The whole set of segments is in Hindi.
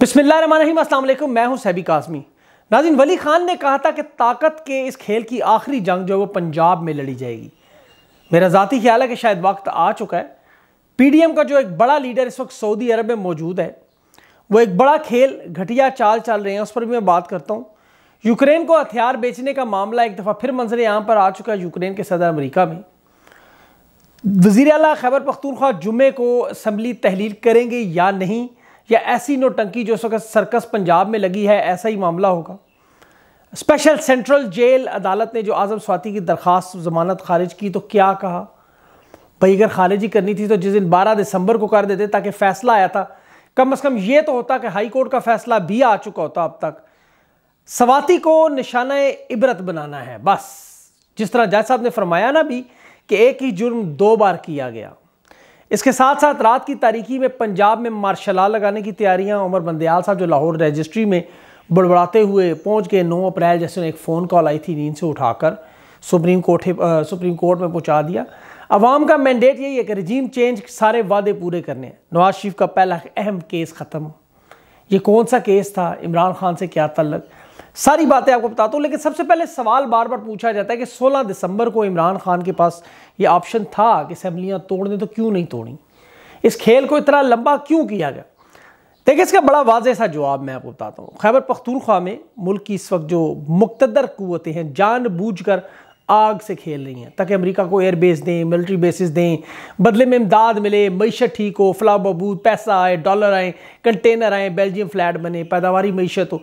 बिसमीम अल्लाम मैं हूं सैबी काजमी नाजिन वली खान ने कहा था कि ताकत के इस खेल की आखिरी जंग जो है वो पंजाब में लड़ी जाएगी मेरा ज़ाती ख्याल है कि शायद वक्त आ चुका है पीडीएम का जो एक बड़ा लीडर इस वक्त सऊदी अरब में मौजूद है वो एक बड़ा खेल घटिया चाल चल रहे हैं उस पर भी मैं बात करता हूँ यूक्रेन को हथियार बेचने का मामला एक दफ़ा फिर मंजर यहाँ पर आ चुका है यूक्रेन के सदर अमरीका में वज़ी अला खैबर पख्तूनख्वा जुमे को असम्बली तहलील करेंगे या नहीं या ऐसी नोटंकी जो इस वक्त सर्कस पंजाब में लगी है ऐसा ही मामला होगा स्पेशल सेंट्रल जेल अदालत ने जो आज़म स्वाति की दरख्वास्त जमानत खारिज की तो क्या कहा भाई अगर खारिज ही करनी थी तो जिस दिन 12 दिसंबर को कर देते ताकि फ़ैसला आया था कम अज़ कम ये तो होता कि हाई कोर्ट का फ़ैसला भी आ चुका होता अब तक स्वाति को निशाना इबरत बनाना है बस जिस तरह जज साहब ने फरमाया ना भी कि एक ही जुर्म दो बार किया गया इसके साथ साथ रात की तारीखी में पंजाब में मार्शल आ लगाने की तैयारियां उमर बंदयाल साहब जो लाहौर रजिस्ट्री में बड़बड़ाते हुए पहुंच गए 9 अप्रैल जैसे उन्हें एक फ़ोन कॉल आई थी नींद से उठाकर सुप्रीम कोर्ट सुप्रीम कोर्ट में पहुंचा दिया अवाम का मैंडेट यही है कि रजीम चेंज सारे वादे पूरे करने हैं नवाज शरीफ का पहला अहम केस ख़त्म ये कौन सा केस था इमरान खान से क्या तल्लक सारी बातें आपको बताता हूँ लेकिन सबसे पहले सवाल बार बार पूछा जाता है कि 16 दिसंबर को इमरान खान के पास ये ऑप्शन था कि असम्बलियाँ तोड़ने तो क्यों नहीं तोड़ी इस खेल को इतना लंबा क्यों किया गया देखिए इसका बड़ा वाज सा जवाब मैं आपको बताता हूँ खैबर पख्तूनख्वा में मुल्क की इस वक्त जो मुकतदर कुतें हैं जान बूझ कर आग से खेल रही हैं ताकि अमेरिका को एयरबेस दें मिलिट्री बेसिस दें बदले में इमदाद मिले मीशत ठीक हो फला बबूद पैसा आए डॉलर आए कंटेनर आए बेल्जियम फ्लैट बने पैदावारी मीशत हो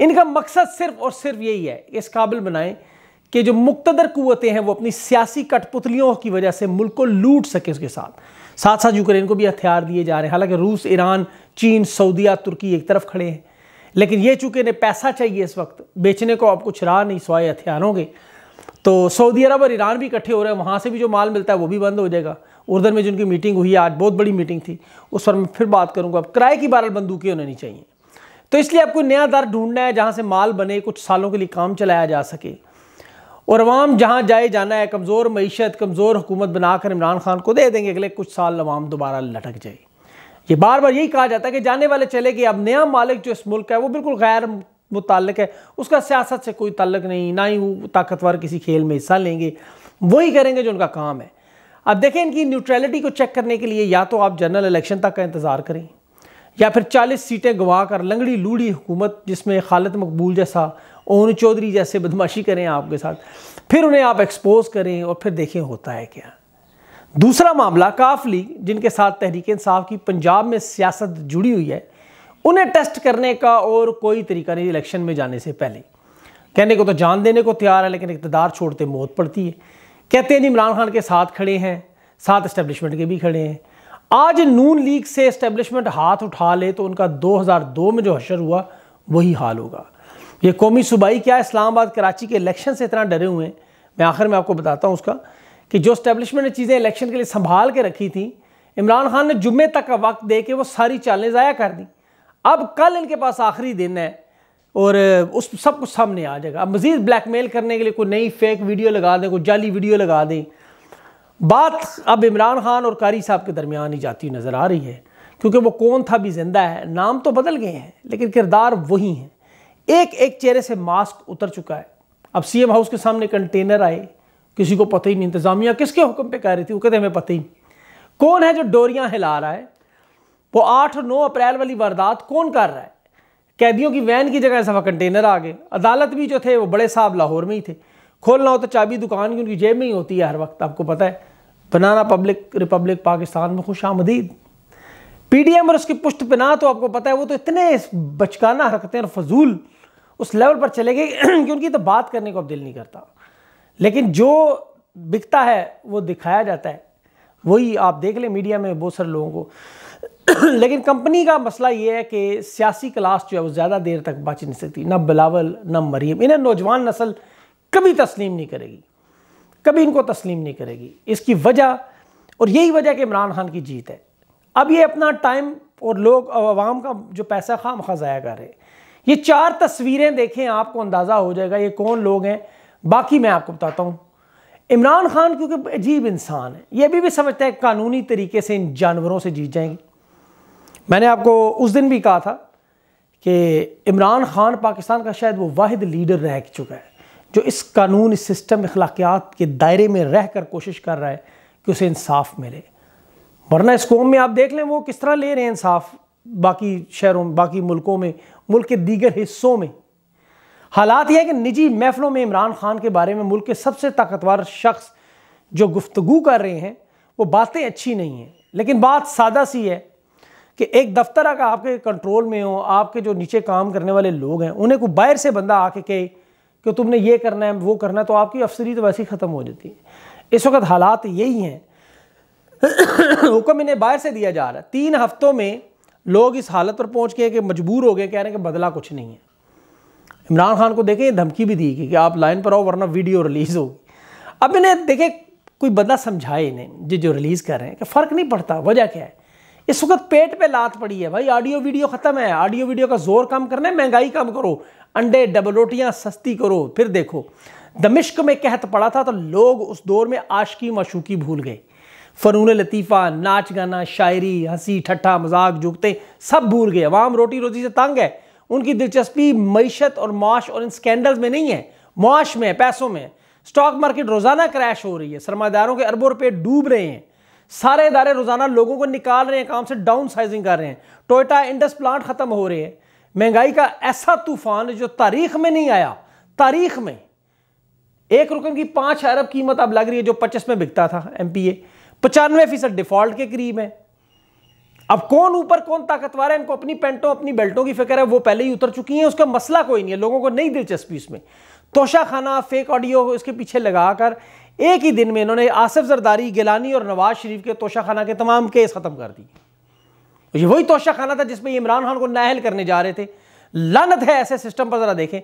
इनका मकसद सिर्फ और सिर्फ यही है इस काबिल बनाएं कि जो मुक्तदर कुतें हैं वो अपनी सियासी कठपुतलियों की वजह से मुल्क को लूट सके उसके साथ साथ साथ यूक्रेन को भी हथियार दिए जा रहे हैं हालांकि रूस ईरान चीन सऊदीया तुर्की एक तरफ खड़े हैं लेकिन ये चूंकि इन्हें पैसा चाहिए इस वक्त बेचने को आप कुछ रहा नहीं सवाए हथियारों के तो सऊदी अरब और ईरान भी इकट्ठे हो रहे हैं वहाँ से भी जो माल मिलता है वो भी बंद हो जाएगा उर्दन में जिनकी मीटिंग हुई है आज बहुत बड़ी मीटिंग थी उस पर मैं फिर बात करूँगा अब किराए की बारह बंदूकें होनी चाहिए तो इसलिए आपको नया दर ढूंढना है जहाँ से माल बने कुछ सालों के लिए काम चलाया जा सके और अवाम जहाँ जाए जाना है कमज़ोर मीशत कमज़ोर हुकूमत बनाकर इमरान खान को दे देंगे अगले कुछ साल अवाम दोबारा लटक जाए ये बार बार यही कहा जाता है कि जाने वाले चले गए अब नया मालिक जो इस मुल्क है वो बिल्कुल गैर मुतलक है उसका सियासत से कोई तल्लक नहीं ना ही वो ताकतवर किसी खेल में हिस्सा लेंगे वही करेंगे जो उनका काम है अब देखें इनकी न्यूट्रलिटी को चेक करने के लिए या तो आप जनरल इलेक्शन तक का इंतज़ार करें या फिर 40 सीटें गवा कर लंगड़ी लूड़ी हुकूमत जिसमें खालद मकबूल जैसा ओन चौधरी जैसे बदमाशी करें आपके साथ फिर उन्हें आप एक्सपोज करें और फिर देखें होता है क्या दूसरा मामला काफ लीग जिनके साथ तहरीक इंसाफ की पंजाब में सियासत जुड़ी हुई है उन्हें टेस्ट करने का और कोई तरीका नहीं इलेक्शन में जाने से पहले कहने को तो जान देने को तैयार है लेकिन इकतदार छोड़ते मौत पड़ती है कहते हैं इमरान खान के साथ खड़े हैं साथ इस्टेब्लिशमेंट के भी खड़े हैं आज नून लीग से इस्टेब्लिशमेंट हाथ उठा ले तो उनका 2002 में जो हशर हुआ वही हाल होगा ये कौमी सूबाई क्या इस्लामाबाद कराची के इलेक्शन से इतना डरे हुए हैं मैं आखिर में आपको बताता हूँ उसका कि जो इस्टेब्लिशमेंट ने चीज़ें इलेक्शन के लिए संभाल के रखी थी इमरान खान ने जुम्मे तक का वक्त दे के वो सारी चालें ज़ाया कर दी अब कल इनके पास आखिरी दिन है और उस सब कुछ सामने आ जाएगा अब मज़ीद ब्लैक मेल करने के लिए कोई नई फेक वीडियो लगा दें कोई जाली वीडियो लगा दें बात अब इमरान खान और कारी साहब के दरमियान ही जाती नज़र आ रही है क्योंकि वो कौन था भी जिंदा है नाम तो बदल गए हैं लेकिन किरदार वही हैं एक एक चेहरे से मास्क उतर चुका है अब सीएम हाउस के सामने कंटेनर आए किसी को पता ही नहीं इंतज़ामिया किसके हुक्म पे कह रही थी वो कहते हमें पता ही कौन है जो डोरियां हिला रहा है वो आठ नौ अप्रैल वाली वारदात कौन कर रहा है कैदियों की वैन की जगह सफ़ा कंटेनर आ गए अदालत भी जो थे वो बड़े साहब लाहौर में ही थे खोलना हो तो चाबी दुकान की उनकी जेब में ही होती है हर वक्त आपको पता है बनाना पब्लिक रिपब्लिक पाकिस्तान में खुश आमदीद एम और उसकी पुष्ट पिना तो आपको पता है वो तो इतने बचकाना हरकतें और फजूल उस लेवल पर चले गए कि उनकी तो बात करने को अब दिल नहीं करता लेकिन जो बिकता है वो दिखाया जाता है वही आप देख लें मीडिया में बहुत सारे लोगों को लेकिन कंपनी का मसला ये है कि सियासी क्लास जो है वो ज़्यादा देर तक बच नहीं सकती ना बिलावल ना मरीम इन्हें नौजवान नस्ल कभी तस्लीम नहीं करेगी कभी इनको तस्लीम नहीं करेगी इसकी वजह और यही वजह कि इमरान खान की जीत है अब ये अपना टाइम और लोग आवाम का जो पैसा खाम खा ज़ाया कर रहे ये चार तस्वीरें देखें आपको अंदाज़ा हो जाएगा ये कौन लोग हैं बाकी मैं आपको बताता हूँ इमरान खान क्योंकि अजीब इंसान है ये अभी भी समझता है कानूनी तरीके से इन जानवरों से जीत जाएंगे मैंने आपको उस दिन भी कहा था कि इमरान खान पाकिस्तान का शायद वो वाहिद लीडर रह चुका है जो इस कानून इस सिस्टम अखलाकियात के दायरे में रह कर कोशिश कर रहा है कि उसे इंसाफ मिले वरना इस कौम में आप देख लें वो किस तरह ले रहे हैं इंसाफ बाकी शहरों में बाकी मुल्कों में मुल्क के दीगर हिस्सों में हालात यह है कि निजी महफलों में इमरान खान के बारे में मुल्क के सबसे ताकतवर शख्स जो गुफ्तगु कर रहे हैं वो बातें अच्छी नहीं हैं लेकिन बात सादा सी है कि एक दफ्तर अगर आपके कंट्रोल में हो आपके जो नीचे काम करने वाले लोग हैं उन्हें को बाहर से बंदा आके कहे कि तुमने ये करना है वो करना है तो आपकी अफसरी तो वैसे ही ख़त्म हो जाती है इस वक्त हालात यही हैं हुक्म इन्हें बाहर से दिया जा रहा है तीन हफ्तों में लोग इस हालत पर पहुंच गए कि मजबूर हो गए कह रहे हैं कि बदला कुछ नहीं है इमरान खान को देखें धमकी भी दी गई कि आप लाइन पर आओ वरना वीडियो रिलीज़ होगी अब इन्हें देखें कोई बंदा समझाए इन्हें जो जो रिलीज़ कर रहे हैं कि फ़र्क नहीं पड़ता वजह क्या है इस वक्त पेट पे लात पड़ी है भाई ऑडियो वीडियो ख़त्म है ऑडियो वीडियो का जोर कम करना है महंगाई कम करो अंडे डबल रोटियां सस्ती करो फिर देखो दमिश्क में कहत पड़ा था तो लोग उस दौर में आशकी मशूकी भूल गए फ़नून लतीफ़ा नाच गाना शायरी हंसी ठट्ठा मजाक जुगते सब भूल गए अवाम रोटी रोजी से तंग है उनकी दिलचस्पी मीशत और माश और इन स्कैंडल्स में नहीं है मुआश में पैसों में स्टॉक मार्केट रोज़ाना क्रैश हो रही है सरमादारों के अरबों रुपये डूब रहे हैं सारे इदारे रोजाना लोगों को निकाल रहे हैं काम से डाउन साइजिंग कर रहे हैं टोयटा इंडस प्लांट खत्म हो रहे हैं महंगाई का ऐसा तूफान जो तारीख में नहीं आया तारीख में एक रुकन की पांच अरब कीमत अब लग रही है जो पच्चीस में बिकता था एमपीए पचानवे फीसद डिफॉल्ट के करीब है अब कौन ऊपर कौन ताकतवर है इनको अपनी पेंटों अपनी बेल्टों की फिक्र है वो पहले ही उतर चुकी हैं उसका मसला कोई नहीं है लोगों को नहीं दिलचस्पी इसमें तोशा खाना फेक ऑडियो इसके पीछे लगाकर एक ही दिन में इन्होंने आसिफ जरदारी गिलानी और नवाज शरीफ के तोशा खाना के तमाम केस ख़त्म कर दिए ये वही तोशा खाना था जिसमें इमरान खान को नाहल करने जा रहे थे लानत है ऐसे सिस्टम पर ज़रा देखें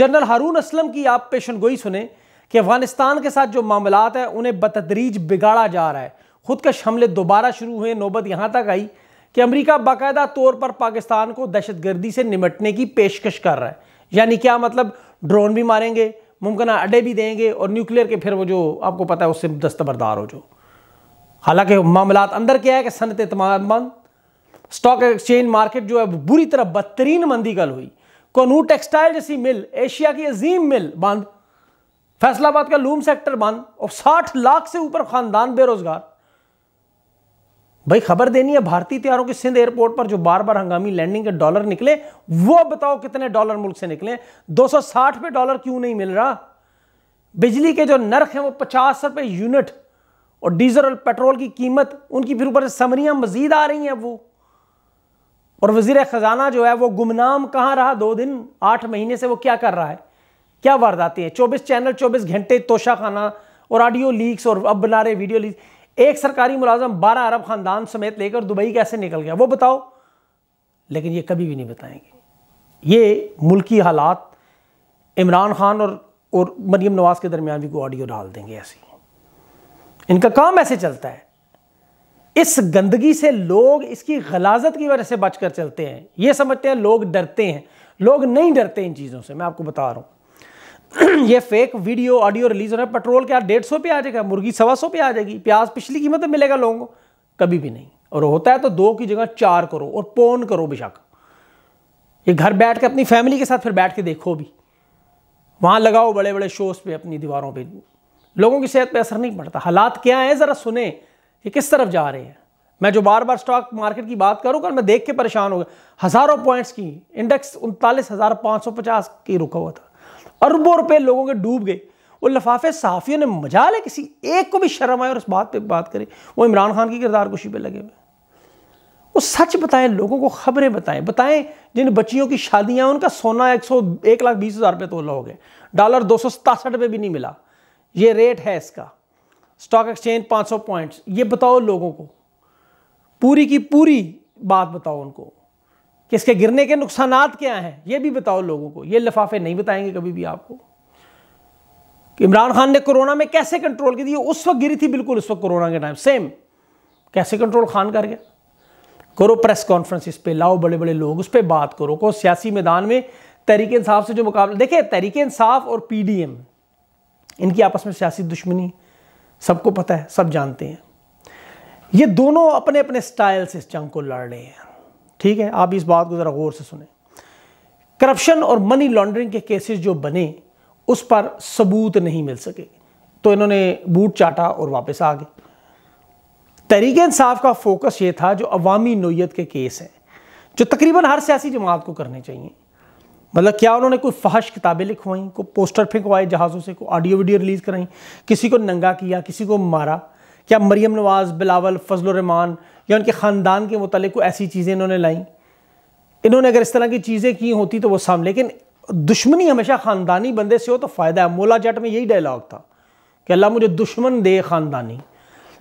जनरल हारून असलम की आप पेशन गोई सुने कि अफगानिस्तान के साथ जो मामला है उन्हें बतदरीज बिगाड़ा जा रहा है खुदकश हमले दोबारा शुरू हुए नौबत यहाँ तक आई कि अमेरिका बाकायदा तौर पर पाकिस्तान को दहशतगर्दी से निमटने की पेशकश कर रहा है यानी क्या मतलब ड्रोन भी मारेंगे मुमकिन अड्डे भी देंगे और न्यूक्लियर के फिर वो जो आपको पता है उससे दस्तबरदार हो जो हालांकि मामला अंदर क्या है कि सनत मंद स्टॉक एक्सचेंज मार्केट जो है बुरी तरह बदतरीन मंदी कल हुई कोनू टेक्सटाइल जैसी मिल एशिया की अजीम मिल बंद फैसलाबाद का लूम सेक्टर बंद और 60 लाख से ऊपर खानदान बेरोजगार भाई खबर देनी है भारतीय त्यारों की सिंध एयरपोर्ट पर जो बार बार हंगामी लैंडिंग के डॉलर निकले वो बताओ कितने डॉलर मुल्क से निकले 260 पे डॉलर क्यों नहीं मिल रहा बिजली के जो नर्क हैं वो पचास रुपए यूनिट और डीजल और पेट्रोल की कीमत उनकी फिर ऊपर समरियाँ मजीद आ रही हैं वो और वजीर ख़जाना जो है वो गुमनाम कहां रहा दो दिन आठ महीने से वो क्या कर रहा है क्या वारदातें हैं चौबीस चैनल चौबीस घंटे तोशा खाना और ऑडियो लीक्स और अब बना रहे वीडियो लीक्स एक सरकारी मुलाजम बारह अरब खानदान समेत लेकर दुबई कैसे निकल गया वो बताओ लेकिन ये कभी भी नहीं बताएंगे ये मुल्की हालात इमरान खान और और मरीम नवाज़ के दरमियान भी को ऑडियो डाल देंगे ऐसे इनका काम ऐसे चलता है इस गंदगी से लोग इसकी गलाजत की वजह से बचकर चलते हैं ये समझते हैं लोग डरते हैं लोग नहीं डरते इन चीज़ों से मैं आपको बता रहा हूँ ये फेक वीडियो ऑडियो रिलीज हो रहा है पेट्रोल क्या डेढ़ सौ पे आ जाएगा मुर्गी सवा सौ पे आ जाएगी प्याज पिछली कीमत में मिलेगा लोगों को कभी भी नहीं और होता है तो दो की जगह चार करो और पोन करो बेशक ये घर बैठ के अपनी फैमिली के साथ फिर बैठ के देखो भी वहाँ लगाओ बड़े बड़े शोज पे अपनी दीवारों पे लोगों की सेहत पे असर नहीं पड़ता हालात क्या हैं ज़रा सुने ये किस तरफ जा रहे हैं मैं जो बार बार स्टॉक मार्केट की बात करूँगा मैं देख के परेशान हो गया हज़ारों पॉइंट्स की इंडेक्स उनतालीस हज़ार पाँच सौ पचास की रुका हुआ था अरबों रुपए लोगों के डूब गए वो लफाफे सहाफ़ियों ने मजा ले किसी एक को भी शर्म आए और उस बात पे बात करें वो इमरान खान की किरदार कुशी पे लगे हुए वो सच बताएं लोगों को खबरें बताएं बताएं जिन बच्चियों की शादियां उनका सोना एक सौ एक लाख बीस हज़ार रुपये तो लो गए डॉलर दो सौ सतासठ भी नहीं मिला ये रेट है इसका स्टॉक एक्सचेंज पाँच सौ पॉइंट्स ये बताओ लोगों को पूरी की पूरी बात बताओ उनको कि इसके गिरने के नुकसान क्या हैं ये भी बताओ लोगों को ये लिफाफे नहीं बताएंगे कभी भी आपको कि इमरान खान ने कोरोना में कैसे कंट्रोल की थी उस वक्त गिरी थी बिल्कुल उस वक्त कोरोना के टाइम सेम कैसे कंट्रोल खान कर गया करो प्रेस कॉन्फ्रेंस इस पर लाओ बड़े बड़े लोग उस पर बात करो को सियासी मैदान में तहरीक इंसाफ से जो मुकाबला देखिए तहरीक इंसाफ और एम इनकी आपस में सियासी दुश्मनी सबको पता है सब जानते हैं ये दोनों अपने अपने स्टाइल से इस जंग को लड़ रहे हैं ठीक है आप इस बात को ज़रा गौर से सुने करप्शन और मनी लॉन्ड्रिंग के केसेस जो बने उस पर सबूत नहीं मिल सके तो इन्होंने बूट चाटा और वापस आ गए तहरीक इंसाफ का फोकस ये था जो अवामी नोयत के केस हैं जो तकरीबन हर सियासी जमात को करने चाहिए मतलब क्या उन्होंने कोई फहश किताबें लिखवाई कोई पोस्टर फेंकवाए जहाज़ों से कोई ऑडियो वीडियो रिलीज़ कराई किसी को नंगा किया किसी को मारा क्या मरियम नवाज़ बिलावल फजल रहमान या उनके ख़ानदान के मतलब कोई ऐसी चीज़ें इन्होंने लाई इन्होंने अगर इस तरह की चीज़ें की होती तो वो सामने लेकिन दुश्मनी हमेशा ख़ानदानी बंदे से हो तो फ़ायदा है मोला जट में यही डायलॉग था कि अल्लाह मुझे दुश्मन दे ख़ानदानी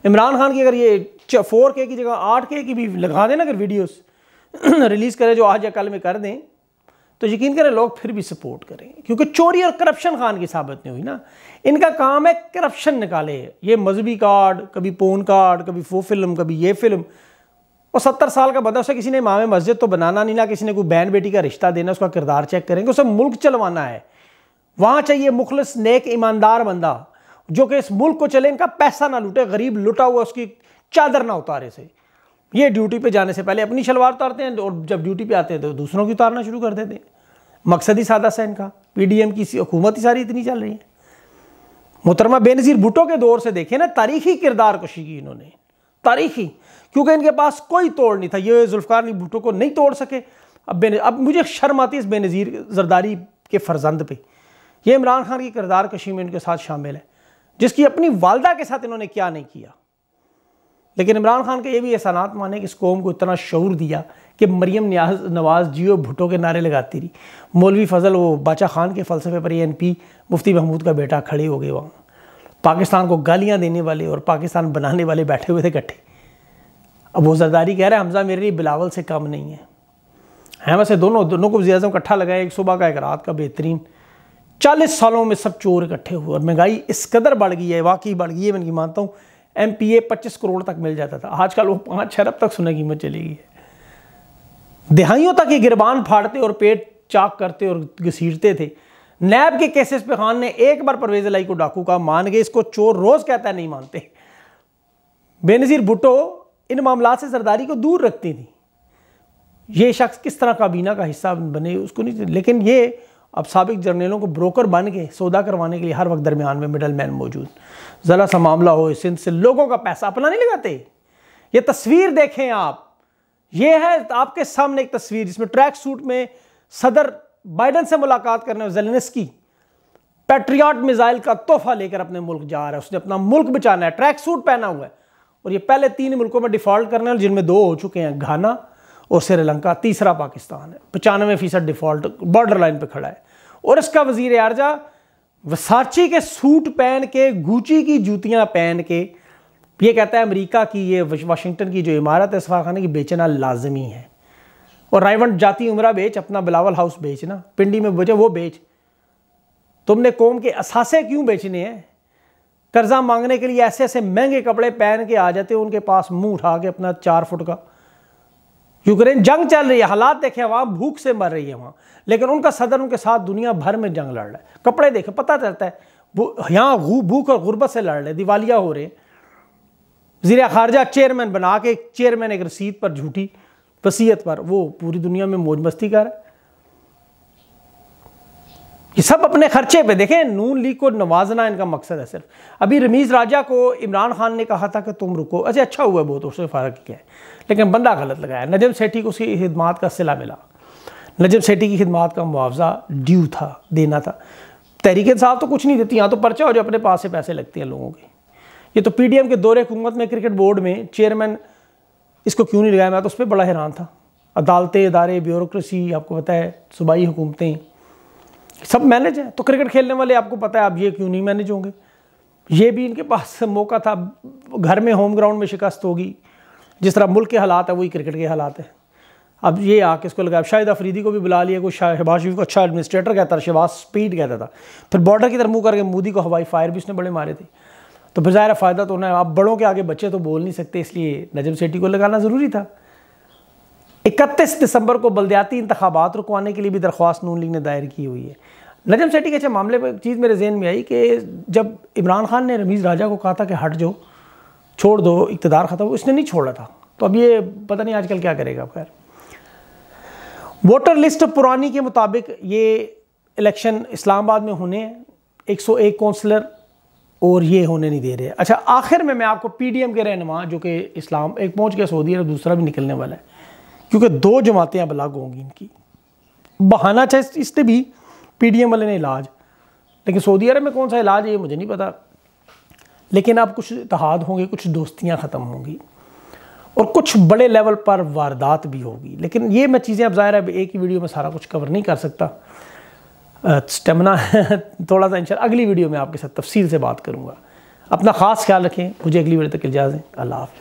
इमरान खान की अगर ये फोर के की जगह आठ के की भी लगा देना अगर वीडियोस रिलीज़ करें जो आज या कल में कर दें तो यकीन करें लोग फिर भी सपोर्ट करेंगे क्योंकि चोरी और करप्शन खान की साबित नहीं हुई ना इनका काम है करप्शन निकाले ये मजहबी कार्ड कभी पोन कार्ड कभी वो फिल्म कभी ये फिल्म और सत्तर साल का बंदा उसे किसी ने मामे मस्जिद तो बनाना नहीं ना किसी ने कोई बहन बेटी का रिश्ता देना उसका किरदार चेक करेंगे उसे मुल्क चलवाना है वहाँ चाहिए मुखलस नेक ईमानदार बंदा जो कि इस मुल्क को चले इनका पैसा ना लूटे गरीब लुटा हुआ उसकी चादर ना उतारे से ये ड्यूटी पे जाने से पहले अपनी शलवार उतारते हैं और जब ड्यूटी पे आते हैं तो दूसरों की उतारना शुरू कर देते हैं मकसद ही सादा सा इनका पीडीएम की हुकूमत ही सारी इतनी चल रही है मुहतरमा बेनज़ीर भुटो के दौर से देखें ना तारीखी किरदार कशी की इन्होंने तारीखी क्योंकि इनके पास कोई तोड़ नहीं था ये जुल्फकार अली भुटो को नहीं तोड़ सके अब बेन अब मुझे शर्म आती है इस बेनज़ीर जरदारी के फर्जंद पे ये इमरान खान की किरदार कशी में इनके साथ शामिल है जिसकी अपनी वालदा के साथ इन्होंने क्या नहीं किया लेकिन इमरान खान का ये भी एहसानात माने कि इस कौम को इतना शौर दिया कि मरीम न्याज नवाज़ जियो भुटो के नारे लगाती रही मौलवी फजल वो बाचा खान के फ़लसफे पर एन पी मुफ्ती महमूद का बेटा खड़े हो गए वहाँ पाकिस्तान को गालियाँ देने वाले और पाकिस्तान बनाने वाले बैठे हुए थे इकट्ठे अब वो जरदारी कह रहे हैं हमजा मेरे लिए बिलावल से कम नहीं है हैं वैसे दोनों दोनों को ज्यादा इकट्ठा लगाया एक सुबह का एक रात का बेहतरीन चालीस सालों में सब चोर इकट्ठे हुए और महंगाई इस कदर बढ़ गई है वाकई बढ़ गई है मैं मानता हूँ एम पी ए पच्चीस करोड़ तक मिल जाता था आजकल वो पाँच छः अरब तक सुने की कीमत चली गई है दिहाइयों तक ये गिरबान फाड़ते और पेट चाक करते और घसीटते थे नैब के केसेस पे खान ने एक बार परवेज अलाई को डाकू का मान गए इसको चोर रोज कहता है नहीं मानते बेनज़ीर भुट्टो इन मामला से जरदारी को दूर रखती थी ये शख्स किस तरह काबीना का हिस्सा बने उसको नहीं लेकिन ये अब सबक जर्नलों को ब्रोकर बन के सौदा करवाने के लिए हर वक्त दरमियान में मिडल मैन मौजूद ज़रा सा मामला हो इस सिंध से लोगों का पैसा अपना नहीं लगाते ये तस्वीर देखें आप ये है आपके सामने एक तस्वीर जिसमें ट्रैक सूट में सदर बाइडन से मुलाकात करने जेलेंस्की पेट्रियाट मिसाइल का तोहफा लेकर अपने मुल्क जा रहा है उसने अपना मुल्क बचाना है ट्रैक सूट पहना हुआ है और ये पहले तीन मुल्कों में डिफॉल्ट करने जिनमें दो हो चुके हैं घाना और श्रीलंका तीसरा पाकिस्तान है पचानवे फीसद डिफॉल्ट बॉर्डर लाइन पर खड़ा है और इसका वजीर आर्जा वसाची के सूट पहन के गूची की जूतियाँ पहन के ये कहता है अमेरिका की ये वाशिंगटन की जो इमारत है खाना की बेचना लाजमी है और रायवंड जाती उमरा बेच अपना बिलावल हाउस बेचना पिंडी में बेचे वो बेच तुमने कौम के असासे क्यों बेचने हैं कर्जा मांगने के लिए ऐसे ऐसे महंगे कपड़े पहन के आ जाते हो उनके पास मुंह उठा के अपना चार फुट का यूक्रेन जंग चल रही है हालात देखे वहाँ भूख से मर रही है वहाँ लेकिन उनका सदर उनके साथ दुनिया भर में जंग लड़ रहा है कपड़े देखे पता चलता है वो यहाँ भूख और गुर्बत से लड़ रहे दिवालिया हो रहे वजीर खारजा चेयरमैन बना के चेयरमैन एक रसीद पर झूठी वसीयत पर वो पूरी दुनिया में मौज मस्ती कर रहा है ये सब अपने खर्चे पे देखें नून लीग को नवाजना इनका मकसद है सिर्फ अभी रमीज़ राजा को इमरान खान ने कहा था कि तुम रुको अच्छा अच्छा हुआ बहुत उसने फ़र्क किया है लेकिन बंदा गलत लगाया नजम सेठी को उसकी खिदमात का सिला मिला नजम सेठी की खिदमत का मुआवजा ड्यू था देना था तहरीक साहब तो कुछ नहीं देती यहाँ तो पर्चा हो जो अपने पास से पैसे लगते हैं लोगों के ये तो पी डी एम के दौरे हुकूमत में क्रिकेट बोर्ड में चेयरमैन इसको क्यों नहीं लगाया मैं तो उस पर बड़ा हैरान था अदालतें इदारे ब्यूरोसी आपको पता है सूबाई हुकूमतें सब मैनेज है तो क्रिकेट खेलने वाले आपको पता है आप ये क्यों नहीं मैनेज होंगे ये भी इनके पास मौका था घर में होम ग्राउंड में शिकस्त होगी जिस तरह मुल्क के हालात है वही क्रिकेट के हालात है अब ये आके इसको लगाया शाहिद अफरीदी को भी बुला लिया कोई शहबाज शरीफ को अच्छा एडमिनिस्ट्रेटर कहता था शहबाज स्पीड कहता था फिर बॉर्डर की तरफ मुँह करके मोदी को हवाई फायर भी उसने बड़े मारे थे तो फिर ज़ाहिर फ़ायदा तो होना है आप बड़ों के आगे बच्चे तो बोल नहीं सकते इसलिए नजम सेठी को लगाना ज़रूरी था इकतीस दिसंबर को बलदयाती इंतबात रुकवाने के लिए भी दरख्वास्त नून लीग ने दायर की हुई है नजम सेटी के अच्छे मामले एक चीज़ मेरे जहन में आई कि जब इमरान खान ने रमीज़ राजा को कहा था कि हट जाओ छोड़ दो इकतदार ख़त्म उसने नहीं छोड़ा था तो अब ये पता नहीं आजकल क्या करेगा खैर वोटर लिस्ट पुरानी के मुताबिक ये इलेक्शन इस्लामाबाद में होने हैं एक सौ एक कौंसलर और ये होने नहीं दे रहे अच्छा आखिर में मैं आपको पी डी एम के रहनमा जो कि इस्लाम एक पहुँच गया सऊदी अरब दूसरा भी निकलने वाला है क्योंकि दो जमातें अब अलग होंगी इनकी बहाना चाहे इससे भी पी वाले ने इलाज लेकिन सऊदी अरब में कौन सा इलाज है ये मुझे नहीं पता लेकिन अब कुछ इतहाद होंगे कुछ दोस्तियाँ ख़त्म होंगी और कुछ बड़े लेवल पर वारदात भी होगी लेकिन ये मैं चीज़ें अब ज़ाहिर है अब एक ही वीडियो में सारा कुछ कवर नहीं कर सकता स्टेमिना थोड़ा सा इंशाल्लाह अगली वीडियो में आपके साथ तफसील से बात करूँगा अपना ख़ास ख्याल रखें मुझे अगली वीडियो तक इजाज़ें अल्लाह हाफ़